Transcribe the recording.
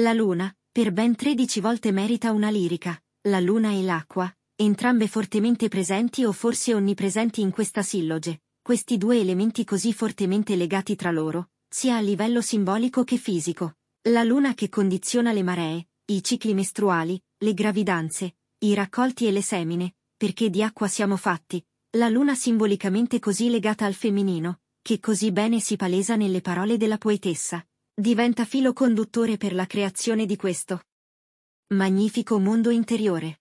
La luna, per ben 13 volte merita una lirica, la luna e l'acqua, entrambe fortemente presenti o forse onnipresenti in questa silloge, questi due elementi così fortemente legati tra loro, sia a livello simbolico che fisico. La luna che condiziona le maree, i cicli mestruali, le gravidanze, i raccolti e le semine, perché di acqua siamo fatti, la luna simbolicamente così legata al femminino, che così bene si palesa nelle parole della poetessa, diventa filo conduttore per la creazione di questo magnifico mondo interiore.